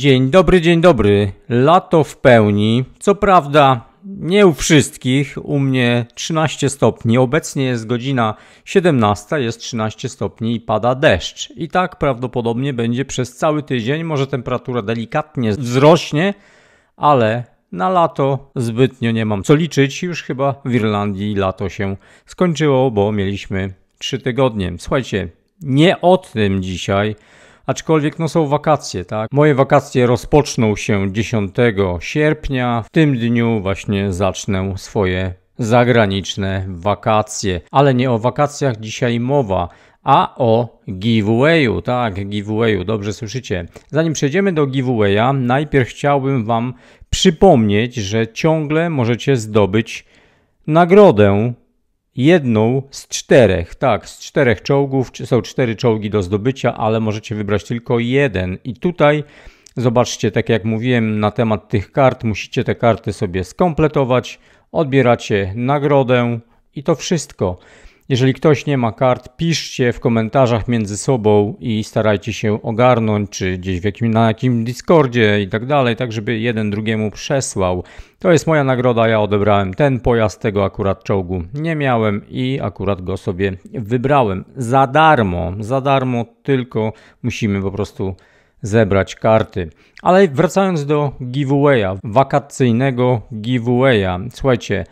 Dzień dobry, dzień dobry. Lato w pełni. Co prawda, nie u wszystkich, u mnie 13 stopni. Obecnie jest godzina 17, jest 13 stopni i pada deszcz. I tak prawdopodobnie będzie przez cały tydzień. Może temperatura delikatnie wzrośnie, ale na lato zbytnio nie mam co liczyć. Już chyba w Irlandii lato się skończyło, bo mieliśmy 3 tygodnie. Słuchajcie, nie o tym dzisiaj aczkolwiek no są wakacje, tak? Moje wakacje rozpoczną się 10 sierpnia. W tym dniu właśnie zacznę swoje zagraniczne wakacje. Ale nie o wakacjach dzisiaj mowa, a o giveawayu, tak, giveawayu, dobrze słyszycie. Zanim przejdziemy do giveawaya, najpierw chciałbym Wam przypomnieć, że ciągle możecie zdobyć nagrodę jedną z czterech, tak, z czterech czołgów, są cztery czołgi do zdobycia, ale możecie wybrać tylko jeden. I tutaj zobaczcie, tak jak mówiłem na temat tych kart, musicie te karty sobie skompletować, odbieracie nagrodę i to wszystko. Jeżeli ktoś nie ma kart, piszcie w komentarzach między sobą i starajcie się ogarnąć, czy gdzieś w jakim, na jakim Discordzie i tak dalej, tak żeby jeden drugiemu przesłał. To jest moja nagroda, ja odebrałem ten pojazd, tego akurat czołgu nie miałem i akurat go sobie wybrałem. Za darmo, za darmo, tylko musimy po prostu zebrać karty. Ale wracając do giveawaya, wakacyjnego giveawaya. Słuchajcie,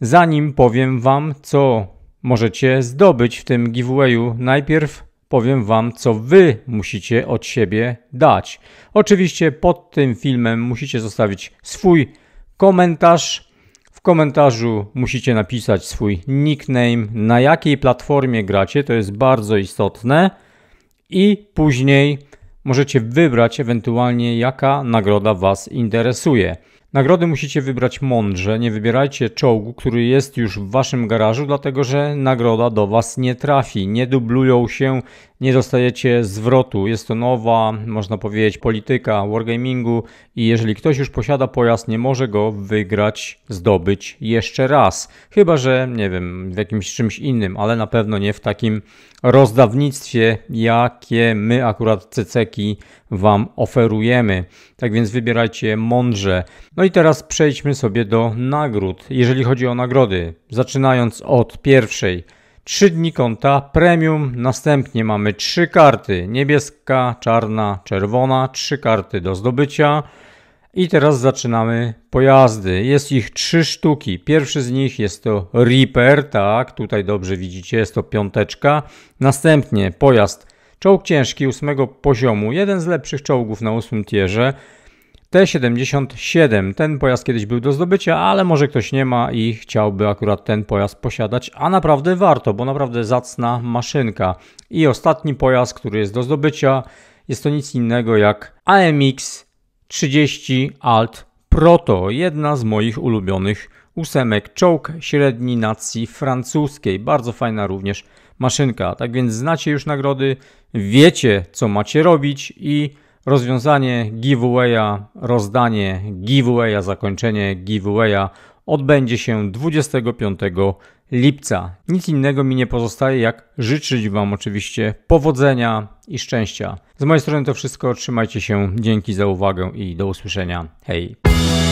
zanim powiem Wam, co możecie zdobyć w tym giveawayu. Najpierw powiem Wam, co Wy musicie od siebie dać. Oczywiście pod tym filmem musicie zostawić swój komentarz. W komentarzu musicie napisać swój nickname, na jakiej platformie gracie, to jest bardzo istotne. I później możecie wybrać ewentualnie, jaka nagroda Was interesuje. Nagrody musicie wybrać mądrze, nie wybierajcie czołgu, który jest już w waszym garażu, dlatego że nagroda do was nie trafi, nie dublują się, nie dostajecie zwrotu. Jest to nowa, można powiedzieć, polityka wargamingu i jeżeli ktoś już posiada pojazd, nie może go wygrać, zdobyć jeszcze raz. Chyba, że nie wiem, w jakimś czymś innym, ale na pewno nie w takim rozdawnictwie, jakie my akurat cyceki wam oferujemy. Tak więc wybierajcie mądrze. No i teraz przejdźmy sobie do nagród, jeżeli chodzi o nagrody. Zaczynając od pierwszej. 3 dni konta premium, następnie mamy 3 karty, niebieska, czarna, czerwona, 3 karty do zdobycia. I teraz zaczynamy pojazdy. Jest ich 3 sztuki. Pierwszy z nich jest to Reaper, tak, tutaj dobrze widzicie, jest to piąteczka. Następnie pojazd Czołg ciężki 8 poziomu, jeden z lepszych czołgów na 8 tierze. T77. Ten pojazd kiedyś był do zdobycia, ale może ktoś nie ma i chciałby akurat ten pojazd posiadać, a naprawdę warto, bo naprawdę zacna maszynka. I ostatni pojazd, który jest do zdobycia, jest to nic innego jak AMX 30 Alt Proto, jedna z moich ulubionych ósemek, czołg średni nacji francuskiej. Bardzo fajna również maszynka. Tak więc znacie już nagrody, wiecie co macie robić i Rozwiązanie giveawaya, rozdanie giveawaya, zakończenie giveawaya odbędzie się 25 lipca. Nic innego mi nie pozostaje, jak życzyć Wam oczywiście powodzenia i szczęścia. Z mojej strony to wszystko. Trzymajcie się. Dzięki za uwagę i do usłyszenia. Hej!